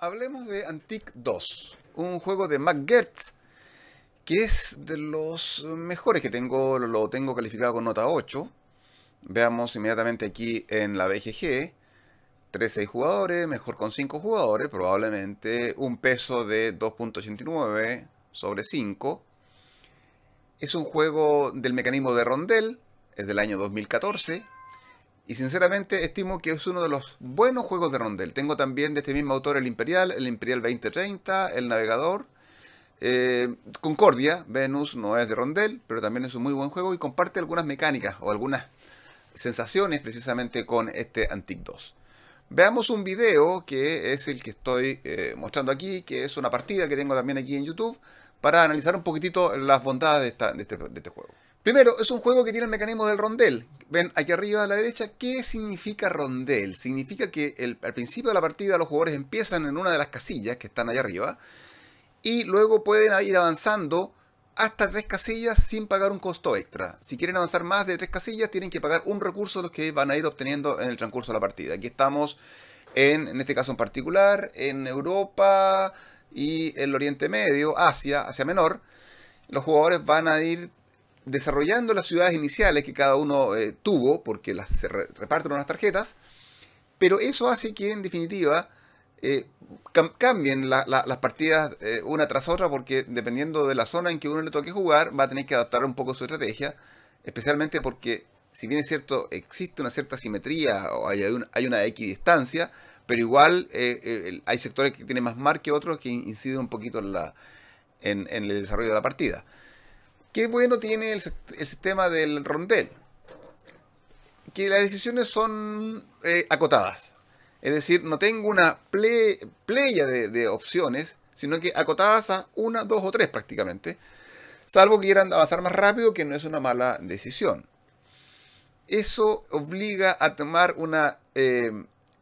Hablemos de Antique 2, un juego de Mac que es de los mejores que tengo, lo tengo calificado con nota 8. Veamos inmediatamente aquí en la BGG. 3-6 jugadores, mejor con 5 jugadores, probablemente un peso de 2.89 sobre 5. Es un juego del mecanismo de rondel, es del año 2014. Y sinceramente estimo que es uno de los buenos juegos de rondel. Tengo también de este mismo autor el Imperial, el Imperial 2030, el Navegador, eh, Concordia, Venus no es de rondel, pero también es un muy buen juego y comparte algunas mecánicas o algunas sensaciones precisamente con este Antic 2. Veamos un video que es el que estoy eh, mostrando aquí, que es una partida que tengo también aquí en YouTube, para analizar un poquitito las bondades de este, este juego. Primero, es un juego que tiene el mecanismo del rondel. Ven aquí arriba a la derecha, ¿qué significa rondel? Significa que al principio de la partida los jugadores empiezan en una de las casillas que están ahí arriba y luego pueden ir avanzando hasta tres casillas sin pagar un costo extra. Si quieren avanzar más de tres casillas tienen que pagar un recurso los que van a ir obteniendo en el transcurso de la partida. Aquí estamos en, en este caso en particular, en Europa y el Oriente Medio, Asia, Asia Menor. Los jugadores van a ir desarrollando las ciudades iniciales que cada uno eh, tuvo, porque las, se reparten unas tarjetas, pero eso hace que en definitiva eh, cambien las partidas eh, una tras otra, porque dependiendo de la zona en que uno le toque jugar, va a tener que adaptar un poco su estrategia, especialmente porque si bien es cierto, existe una cierta simetría o hay, una equidistancia, pero igual hay sectores que tienen más mar que otros que inciden un poquito en el desarrollo de la partida. ¿Qué bueno tiene el, sistema del rondel? Que las decisiones son eh, acotadas. Es decir, no tengo una playa de, opciones, sino que acotadas a una, dos o tres prácticamente. Salvo que quieran avanzar más rápido, que no es una mala decisión. Eso obliga a tomar una eh,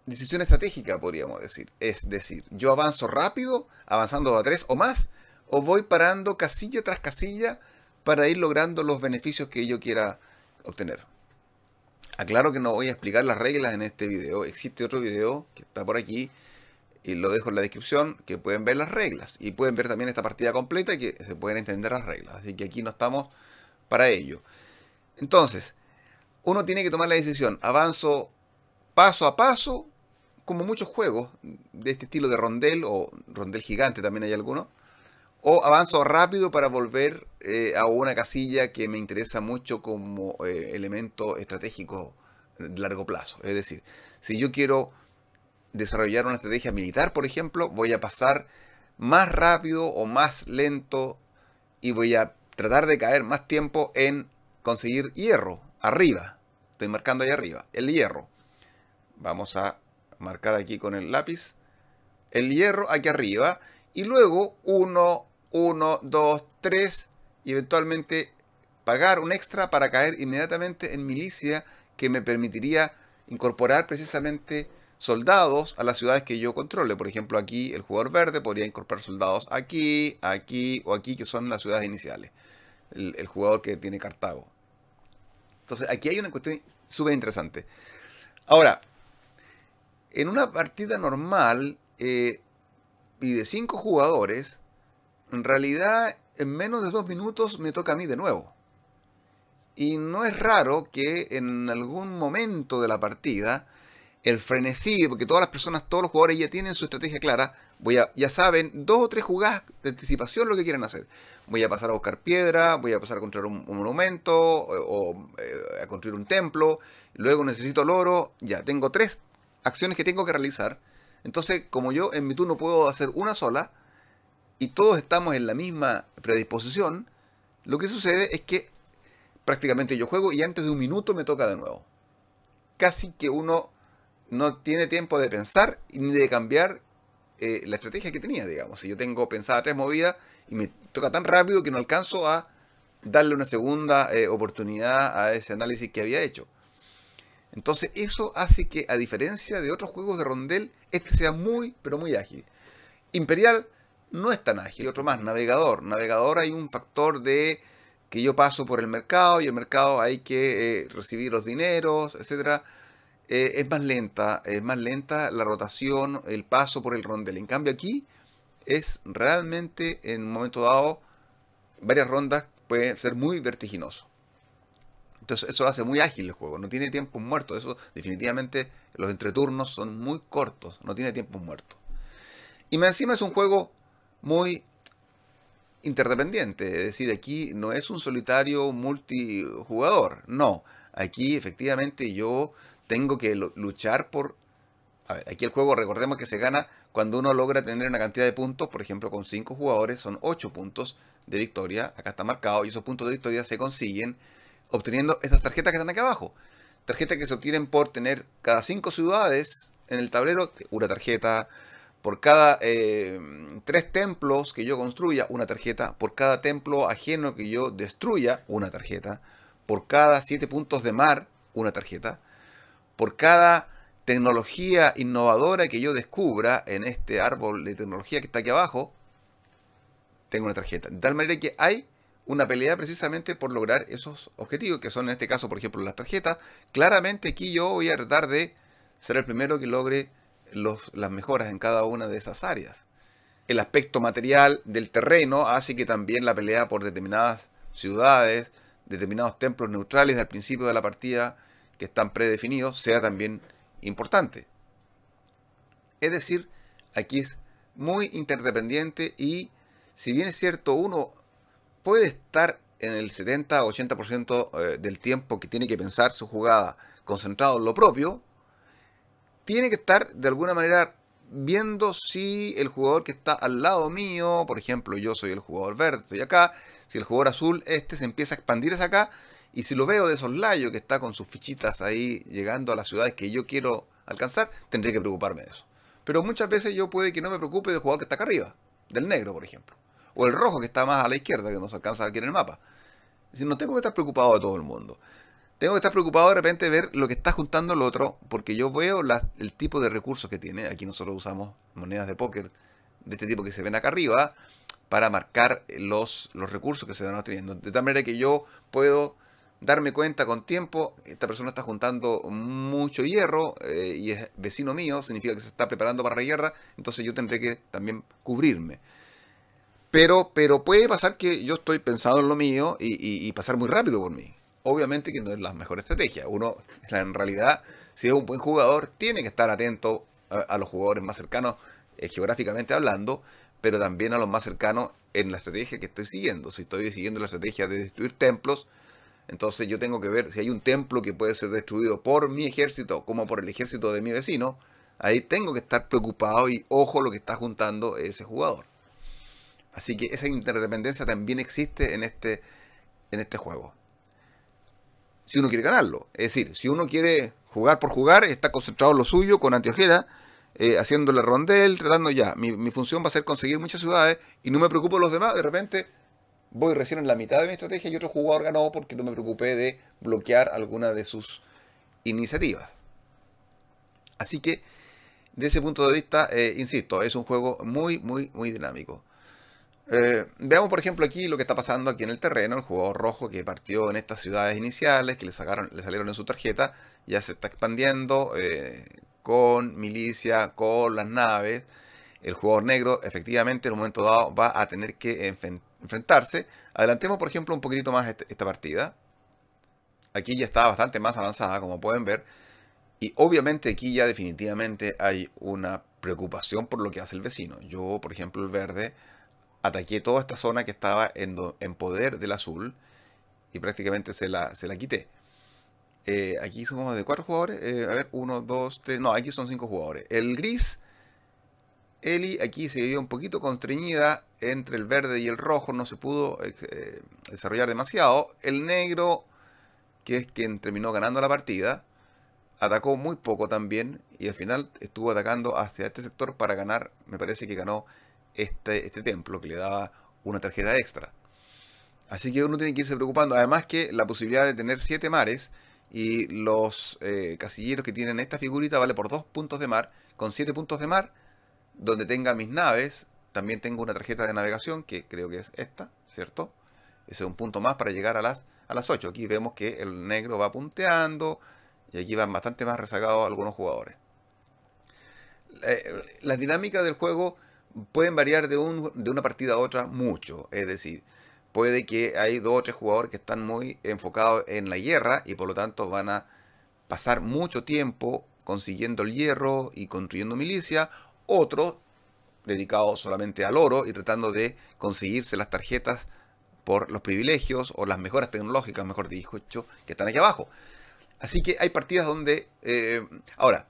decisión estratégica, podríamos decir. Es decir, yo avanzo rápido, avanzando a tres o más, o voy parando casilla tras casilla para ir logrando los beneficios que yo quiera obtener. Aclaro que no voy a explicar las reglas en este video. Existe otro video que está por aquí y lo dejo en la descripción que pueden ver las reglas y pueden ver también esta partida completa y que se pueden entender las reglas. Así que aquí no estamos para ello. Entonces, uno tiene que tomar la decisión. Avanzo paso a paso, como muchos juegos de este estilo de rondel o rondel gigante también hay algunos o avanzo rápido para volver eh, a una casilla que me interesa mucho como eh, elemento estratégico de largo plazo. Es decir, si yo quiero desarrollar una estrategia militar, por ejemplo, voy a pasar más rápido o más lento y voy a tratar de caer más tiempo en conseguir hierro arriba. Estoy marcando ahí arriba, el hierro. Vamos a marcar aquí con el lápiz el hierro aquí arriba y luego uno 1, 2, 3 y eventualmente pagar un extra para caer inmediatamente en milicia que me permitiría incorporar precisamente soldados a las ciudades que yo controle. Por ejemplo, aquí el jugador verde podría incorporar soldados aquí, aquí o aquí, que son las ciudades iniciales. El, jugador que tiene Cartago. Entonces, aquí hay una cuestión súper interesante. Ahora, en una partida normal eh, y de 5 jugadores, en realidad en menos de dos minutos me toca a mí de nuevo. Y no es raro que en algún momento de la partida, el frenesí, porque todas las personas, todos los jugadores ya tienen su estrategia clara, voy a, ya saben dos o tres jugadas de anticipación lo que quieren hacer. Voy a pasar a buscar piedra, voy a pasar a construir un, monumento o, eh, a construir un templo, luego necesito el oro, ya tengo tres acciones que tengo que realizar. Entonces, como yo en mi turno puedo hacer una sola, y todos estamos en la misma predisposición, lo que sucede es que prácticamente yo juego y antes de un minuto me toca de nuevo. Casi que uno no tiene tiempo de pensar ni de cambiar eh, la estrategia que tenía, digamos. Si yo tengo pensada tres movidas y me toca tan rápido que no alcanzo a darle una segunda eh, oportunidad a ese análisis que había hecho. Entonces eso hace que, a diferencia de otros juegos de rondel, este sea muy, pero muy ágil. Imperial no es tan ágil. otro más, navegador. Navegador hay un factor de que yo paso por el mercado y el mercado hay que eh, recibir los dineros, etcétera. Eh, es más lenta, es más lenta la rotación, el paso por el rondel. En cambio aquí es realmente en un momento dado varias rondas pueden ser muy vertiginoso. Entonces eso lo hace muy ágil el juego, no tiene tiempos muertos. Eso definitivamente los entreturnos son muy cortos, no tiene tiempos muertos. Y encima es un juego muy interdependiente. Es decir, aquí no es un solitario multijugador. No, aquí efectivamente yo tengo que luchar por... A ver, aquí el juego recordemos que se gana cuando uno logra tener una cantidad de puntos, por ejemplo con cinco jugadores son ocho puntos de victoria, acá está marcado, y esos puntos de victoria se consiguen obteniendo estas tarjetas que están aquí abajo. Tarjetas que se obtienen por tener cada cinco ciudades en el tablero, una tarjeta, por cada eh, tres templos que yo construya, una tarjeta. Por cada templo ajeno que yo destruya, una tarjeta. Por cada siete puntos de mar, una tarjeta. Por cada tecnología innovadora que yo descubra en este árbol de tecnología que está aquí abajo, tengo una tarjeta. De tal manera que hay una pelea precisamente por lograr esos objetivos, que son en este caso, por ejemplo, las tarjetas. Claramente aquí yo voy a tratar de ser el primero que logre las mejoras en cada una de esas áreas. El aspecto material del terreno hace que también la pelea por determinadas ciudades, determinados templos neutrales al principio de la partida que están predefinidos sea también importante. Es decir, aquí es muy interdependiente y si bien es cierto uno puede estar en el 70-80% eh, del tiempo que tiene que pensar su jugada concentrado en lo propio, tiene que estar de alguna manera viendo si el jugador que está al lado mío, por ejemplo, yo soy el jugador verde, estoy acá, si el jugador azul este se empieza a expandir hacia acá, y si lo veo de esos layos que está con sus fichitas ahí llegando a las ciudades que yo quiero alcanzar, tendré que preocuparme de eso. Pero muchas veces yo puede que no me preocupe del jugador que está acá arriba, del negro, por ejemplo, o el rojo que está más a la izquierda, que no se alcanza aquí en el mapa. Si no tengo que estar preocupado de todo el mundo tengo que estar preocupado de repente ver lo que está juntando el otro, porque yo veo el tipo de recursos que tiene. Aquí nosotros usamos monedas de póker de este tipo que se ven acá arriba para marcar los, recursos que se van obteniendo. De tal manera que yo puedo darme cuenta con tiempo, esta persona está juntando mucho hierro eh, y es vecino mío, significa que se está preparando para la guerra, entonces yo tendré que también cubrirme. Pero, puede pasar que yo estoy pensando en lo mío y pasar muy rápido por mí obviamente que no es la mejor estrategia. Uno, en realidad, si es un buen jugador, tiene que estar atento a, los jugadores más cercanos eh, geográficamente hablando, pero también a los más cercanos en la estrategia que estoy siguiendo. Si estoy siguiendo la estrategia de destruir templos, entonces yo tengo que ver si hay un templo que puede ser destruido por mi ejército como por el ejército de mi vecino. Ahí tengo que estar preocupado y ojo lo que está juntando ese jugador. Así que esa interdependencia también existe en este, en este juego si uno quiere ganarlo. Es decir, si uno quiere jugar por jugar, está concentrado en lo suyo con Antiojera, haciéndole eh, haciendo la rondel, tratando ya. Mi, función va a ser conseguir muchas ciudades y no me preocupo los demás. De repente voy recién en la mitad de mi estrategia y otro jugador ganó porque no me preocupé de bloquear alguna de sus iniciativas. Así que, de ese punto de vista, eh, insisto, es un juego muy, muy, muy dinámico. Eh, veamos, por ejemplo, aquí lo que está pasando aquí en el terreno. El jugador rojo que partió en estas ciudades iniciales, que le, sacaron, le salieron en su tarjeta, ya se está expandiendo eh, con milicia, con las naves. El jugador negro, efectivamente, en un momento dado va a tener que enfrentarse. Adelantemos, por ejemplo, un poquitito más este, esta partida. Aquí ya está bastante más avanzada, como pueden ver. Y obviamente aquí ya definitivamente hay una preocupación por lo que hace el vecino. Yo, por ejemplo, el verde ataqué toda esta zona que estaba en, poder del azul y prácticamente se la, se la quité. Eh, aquí somos de cuatro jugadores. Eh, a ver, uno, dos, tres. No, aquí son cinco jugadores. El gris, Eli, aquí se vio un poquito constreñida entre el verde y el rojo. No se pudo eh, desarrollar demasiado. El negro, que es quien terminó ganando la partida, atacó muy poco también. Y al final estuvo atacando hacia este sector para ganar. Me parece que ganó este, este, templo que le daba una tarjeta extra. Así que uno tiene que irse preocupando. Además que la posibilidad de tener 7 mares y los eh, casilleros que tienen esta figurita vale por 2 puntos de mar. Con 7 puntos de mar, donde tenga mis naves, también tengo una tarjeta de navegación que creo que es esta, ¿cierto? Ese es un punto más para llegar a las, a las 8. Aquí vemos que el negro va punteando y aquí van bastante más rezagados algunos jugadores. Eh, las la dinámica del juego pueden variar de, de una partida a otra mucho. Es decir, puede que hay dos o tres jugadores que están muy enfocados en la guerra y por lo tanto van a pasar mucho tiempo consiguiendo el hierro y construyendo milicia. otro dedicado solamente al oro y tratando de conseguirse las tarjetas por los privilegios o las mejoras tecnológicas, mejor dicho, que están aquí abajo. Así que hay partidas donde... Eh, ahora,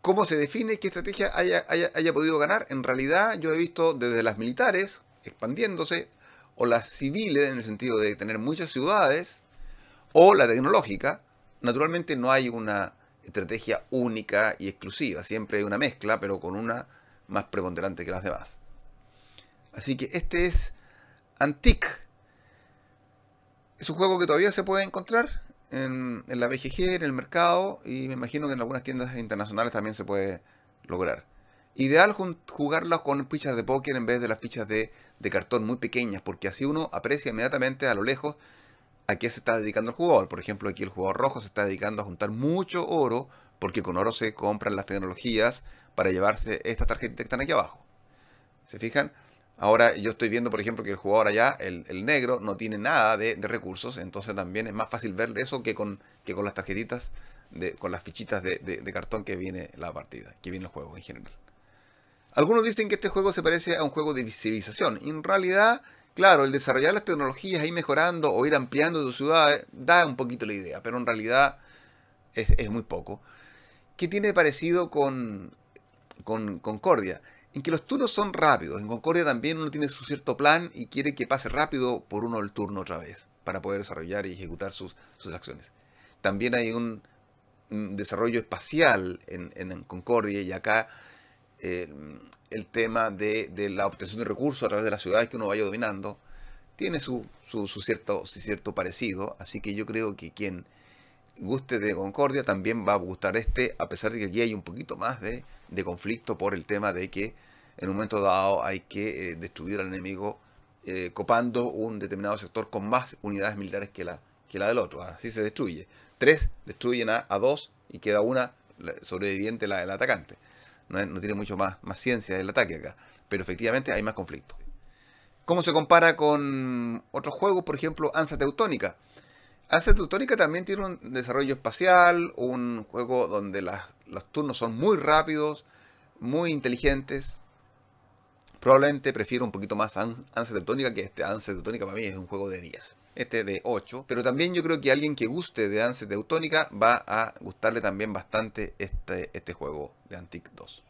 ¿Cómo se define qué estrategia haya, podido ganar? En realidad yo he visto desde las militares expandiéndose, o las civiles en el sentido de tener muchas ciudades, o la tecnológica. Naturalmente no hay una estrategia única y exclusiva, siempre hay una mezcla, pero con una más preponderante que las demás. Así que este es Antique. Es un juego que todavía se puede encontrar en, la BGG, en el mercado y me imagino que en algunas tiendas internacionales también se puede lograr. Ideal jugarlo con fichas de póker en vez de las fichas de, de, cartón muy pequeñas, porque así uno aprecia inmediatamente a lo lejos a qué se está dedicando el jugador. Por ejemplo, aquí el jugador rojo se está dedicando a juntar mucho oro, porque con oro se compran las tecnologías para llevarse estas tarjetitas que están aquí abajo. ¿Se fijan? Ahora yo estoy viendo, por ejemplo, que el jugador allá, el, negro, no tiene nada de, recursos, entonces también es más fácil ver eso que con, que con las tarjetitas, con las fichitas de, cartón que viene la partida, que viene el juego en general. Algunos dicen que este juego se parece a un juego de civilización. En realidad, claro, el desarrollar las tecnologías, ir mejorando o ir ampliando tu ciudad, eh, da un poquito la idea, pero en realidad es, muy poco. ¿Qué tiene parecido con, con Concordia? en que los turnos son rápidos. En Concordia también uno tiene su cierto plan y quiere que pase rápido por uno el turno otra vez, para poder desarrollar y ejecutar sus, acciones. También hay un, desarrollo espacial en, en, Concordia y acá eh, el tema de, la obtención de recursos a través de las ciudades que uno vaya dominando tiene su, su, cierto, su cierto parecido, así que yo creo que quien guste de Concordia, también va a gustar este, a pesar de que aquí hay un poquito más de, conflicto por el tema de que en un momento dado hay que eh, destruir al enemigo eh, copando un determinado sector con más unidades militares que la, que la del otro. Así se destruye. Tres destruyen a, dos y queda una sobreviviente, la del atacante. No, tiene mucho más, más ciencia el ataque acá, pero efectivamente hay más conflicto. ¿Cómo se compara con otros juegos? Por ejemplo, Ansa Teutónica Anset Teutónica también tiene un desarrollo espacial, un juego donde los turnos son muy rápidos, muy inteligentes. Probablemente prefiero un poquito más Anset Teutónica que este. Anset Teutónica para mí es un juego de 10, este de 8. Pero también yo creo que alguien que guste de de Teutónica va a gustarle también bastante este, este juego de Antic 2.